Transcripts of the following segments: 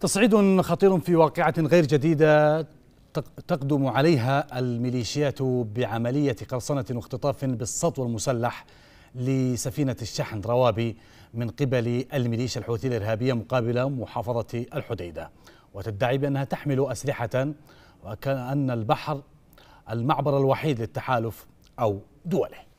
تصعيد خطير في واقعة غير جديدة تقدم عليها الميليشيات بعملية قرصنة واختطاف بالسطو المسلح لسفينة الشحن روابي من قبل الميليشيا الحوثية الإرهابية مقابل محافظة الحديدة وتدعي بأنها تحمل أسلحة وكأن البحر المعبر الوحيد للتحالف أو دوله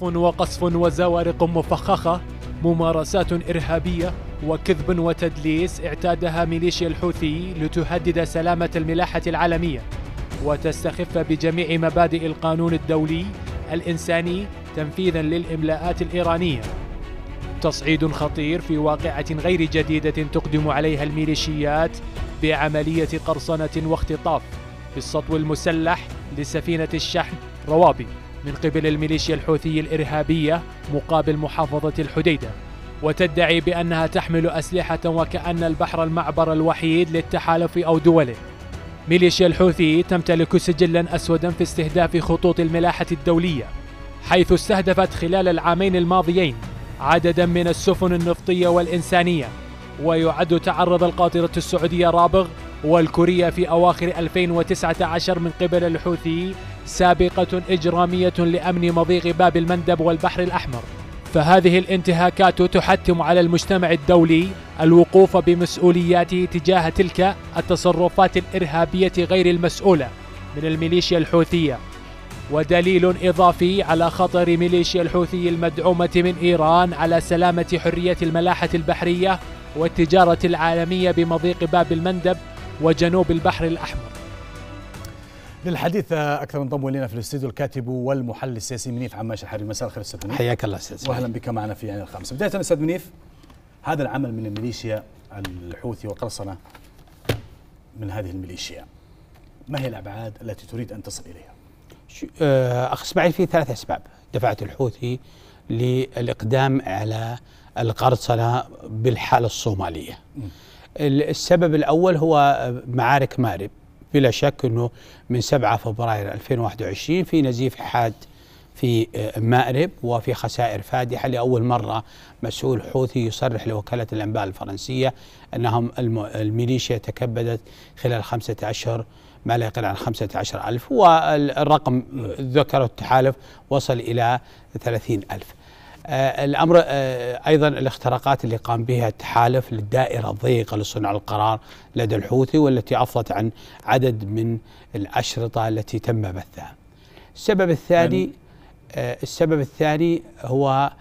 خطف وقصف وزوارق مفخخة ممارسات إرهابية وكذب وتدليس اعتادها ميليشيا الحوثي لتهدد سلامة الملاحة العالمية وتستخف بجميع مبادئ القانون الدولي الإنساني تنفيذا للإملاءات الإيرانية تصعيد خطير في واقعة غير جديدة تقدم عليها الميليشيات بعملية قرصنة واختطاف بالسطو المسلح لسفينة الشحن روابي من قبل الميليشيا الحوثي الإرهابية مقابل محافظة الحديدة وتدعي بأنها تحمل أسلحة وكأن البحر المعبر الوحيد للتحالف أو دوله ميليشيا الحوثي تمتلك سجلا أسودا في استهداف خطوط الملاحة الدولية حيث استهدفت خلال العامين الماضيين عددا من السفن النفطية والإنسانية ويعد تعرض القاطرة السعودية رابغ والكورية في أواخر 2019 من قبل الحوثي سابقة إجرامية لأمن مضيق باب المندب والبحر الأحمر فهذه الانتهاكات تحتم على المجتمع الدولي الوقوف بمسؤولياته تجاه تلك التصرفات الإرهابية غير المسؤولة من الميليشيا الحوثية ودليل إضافي على خطر ميليشيا الحوثي المدعومة من إيران على سلامة حرية الملاحة البحرية والتجارة العالمية بمضيق باب المندب وجنوب البحر الأحمر للحديث آه، اكثر انضم الينا في الاستديو الكاتب والمحلل السياسي منيف عماش الحريري مساء الخير استاذ منيف حياك الله استاذ واهلا بك معنا في عين يعني الخامس بدايه استاذ منيف هذا العمل من الميليشيا الحوثي وقرصنه من هذه الميليشيا ما هي الابعاد التي تريد ان تصل اليها؟ آه، اخ اسماعيل في ثلاث اسباب دفعت الحوثي للاقدام على القرصنه بالحاله الصوماليه. م. السبب الأول هو معارك مارب بلا شك أنه من 7 فبراير 2021 في نزيف حاد في آه، مأرب وفي خسائر فادحة لأول مرة مسؤول حوثي يصرح لوكالة الأنباء الفرنسية أنهم الميليشيا تكبدت خلال خمسة أشهر ما لا يقل عن خمسة عشر ألف والرقم ذكره التحالف وصل إلى ثلاثين ألف آه، الامر آه، ايضا الاختراقات اللي قام بها التحالف للدائره الضيقه لصنع القرار لدى الحوثي والتي افضت عن عدد من الاشرطه التي تم بثها. السبب الثاني نعم. آه، السبب الثاني هو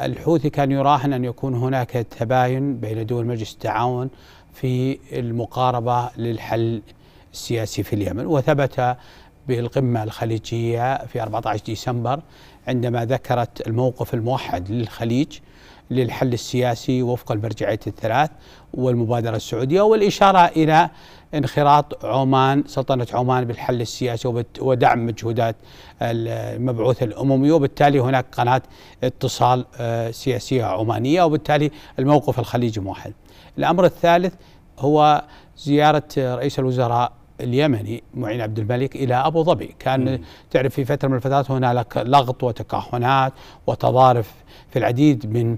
الحوثي كان يراهن ان يكون هناك تباين بين دول مجلس التعاون في المقاربه للحل السياسي في اليمن وثبت بالقمة الخليجية في 14 ديسمبر عندما ذكرت الموقف الموحد للخليج للحل السياسي وفق المرجعيات الثلاث والمبادرة السعودية والإشارة إلى انخراط عمان سلطنة عمان بالحل السياسي ودعم مجهودات المبعوث الأممي وبالتالي هناك قناة اتصال آه، سياسية عمانية وبالتالي الموقف الخليجي موحد الأمر الثالث هو زيارة رئيس الوزراء اليمني معين عبد الملك الى ابو ظبي، كان تعرف في فتره من الفترات هنالك لغط وتكهنات وتضارف في العديد من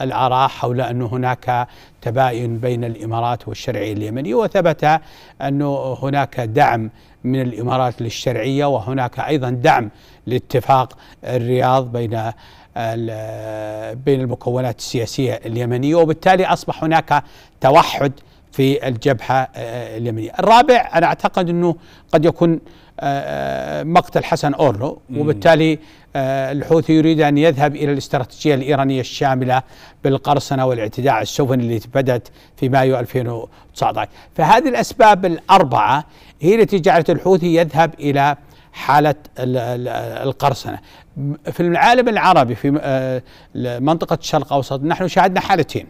الاراء حول ان هناك تباين بين الامارات والشرعيه اليمنيه وثبت انه هناك دعم من الامارات للشرعيه وهناك ايضا دعم لاتفاق الرياض بين بين المكونات السياسيه اليمنيه وبالتالي اصبح هناك توحد في الجبهة آه، آه، اليمنية الرابع أنا أعتقد أنه قد يكون آه، مقتل حسن أورلو وبالتالي الحوثي يريد أن يذهب إلى الاستراتيجية الإيرانية الشاملة بالقرصنة والاعتداء على السفن اللي بدأت في مايو 2019 فهذه الأسباب الأربعة هي التي جعلت الحوثي يذهب إلى حالة القرصنة في العالم العربي في منطقة الشرق الأوسط نحن شاهدنا حالتين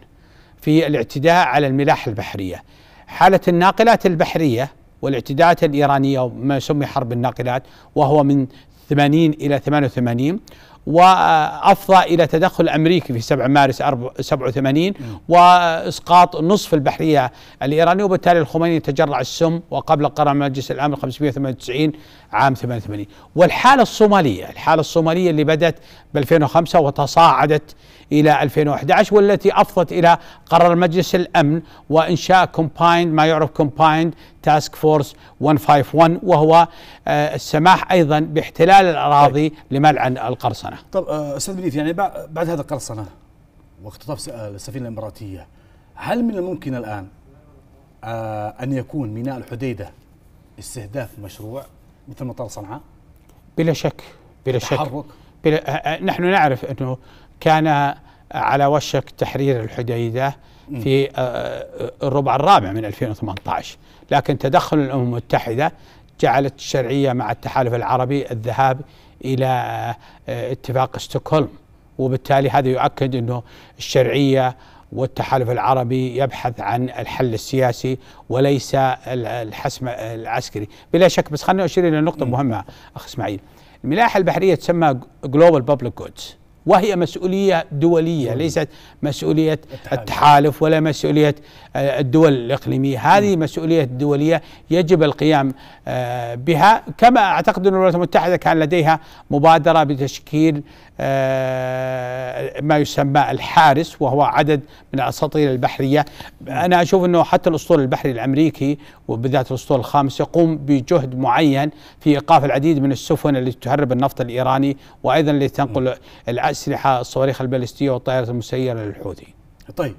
في الاعتداء على الملاحة البحرية حالة الناقلات البحرية والاعتداءات الإيرانية ما يسمى حرب الناقلات وهو من 80 إلى 88 وافضى الى تدخل امريكي في 7 مارس 87 واسقاط نصف البحريه الايرانيه وبالتالي الخميني تجرع السم وقبل قرار مجلس الامن 598 عام 88 والحاله الصوماليه الحاله الصوماليه اللي بدات ب 2005 وتصاعدت إلى 2011 والتي أفضت إلى قرار مجلس الأمن وإنشاء كومبايند ما يعرف كومبايند تاسك فورس 151 وهو آه، السماح أيضا باحتلال الأراضي طيب. لملعن القرصنة طب آه، أستاذ بليف يعني بعد هذا القرصنة واختطاف آه، السفينة الإماراتية هل من الممكن الآن أن يكون ميناء الحديدة استهداف مشروع مثل مطار صنعاء؟ بلا شك بلا شك تحرك بلا نحن نعرف أنه كان على وشك تحرير الحديده في آه، آه، الربع الرابع من 2018 لكن تدخل الامم المتحده جعلت الشرعيه مع التحالف العربي الذهاب الى آه، اتفاق ستوكهولم وبالتالي هذا يؤكد انه الشرعيه والتحالف العربي يبحث عن الحل السياسي وليس الحسم العسكري بلا شك بس خليني اشير الى نقطه مهمه اخ اسماعيل الملاحه البحريه تسمى جلوبال بابليك جودز وهي مسؤولية دولية ليست مسؤولية التحالف ولا مسؤولية آه، الدول الإقليمية هذه مسؤولية دولية يجب القيام آه، بها كما أعتقد أن الولايات المتحدة كان لديها مبادرة بتشكيل آه، ما يسمى الحارس وهو عدد من الاساطيل البحريه انا اشوف انه حتى الاسطول البحري الامريكي وبالذات الاسطول الخامس يقوم بجهد معين في ايقاف العديد من السفن التي تهرب النفط الايراني وايضا التي تنقل الاسلحه الصواريخ البالستيه والطائرات المسيره للحوثي. طيب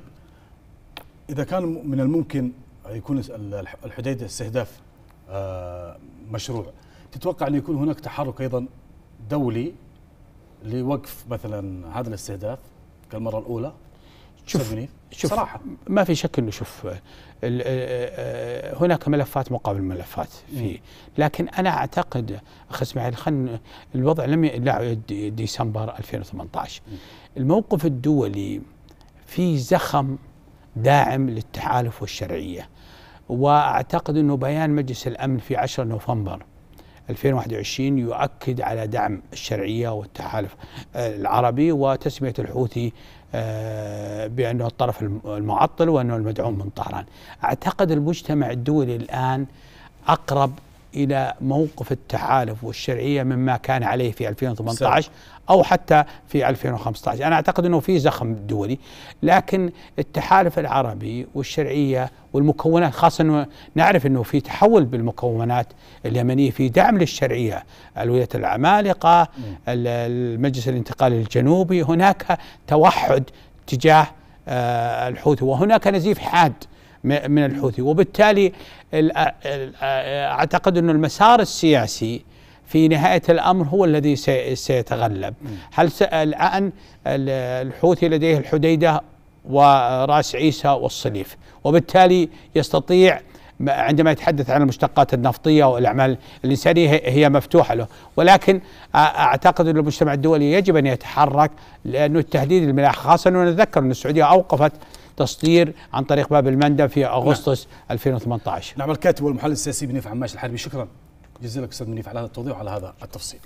اذا كان من الممكن يكون الحديده استهداف آه، مشروع تتوقع ان يكون هناك تحرك ايضا دولي لوقف مثلا هذا الاستهداف كالمره الاولى شوف شوف صراحه ما في شك انه شوف هناك ملفات مقابل ملفات في لكن انا اعتقد أخي اسماعيل خلينا الوضع لم يعد ديسمبر 2018 الموقف الدولي في زخم داعم للتحالف والشرعيه واعتقد انه بيان مجلس الامن في 10 نوفمبر 2021 يؤكد على دعم الشرعية والتحالف آه، العربي وتسمية الحوثي آه، بأنه الطرف المعطل وأنه المدعوم من طهران أعتقد المجتمع الدولي الآن أقرب الى موقف التحالف والشرعيه مما كان عليه في 2018 او حتى في 2015 انا اعتقد انه في زخم دولي لكن التحالف العربي والشرعيه والمكونات خاصه انه نعرف انه في تحول بالمكونات اليمنيه في دعم للشرعيه الولايه العمالقه المجلس الانتقالي الجنوبي هناك توحد تجاه آه، الحوثي وهناك نزيف حاد من الحوثي وبالتالي أعتقد أن المسار السياسي في نهاية الأمر هو الذي سيتغلب هل الآن الحوثي لديه الحديدة وراس عيسى والصليف وبالتالي يستطيع عندما يتحدث عن المشتقات النفطيه والاعمال الانسانيه هي مفتوحه له، ولكن اعتقد ان المجتمع الدولي يجب ان يتحرك لانه التهديد الملاح خاصه ونتذكر نتذكر ان السعوديه اوقفت تصدير عن طريق باب المندب في نعم. اغسطس نعم. 2018. نعم الكاتب والمحلل السياسي بنيف عماش الحربي شكرا جزيلا لك استاذ منيف على هذا التوضيح وعلى هذا التفصيل.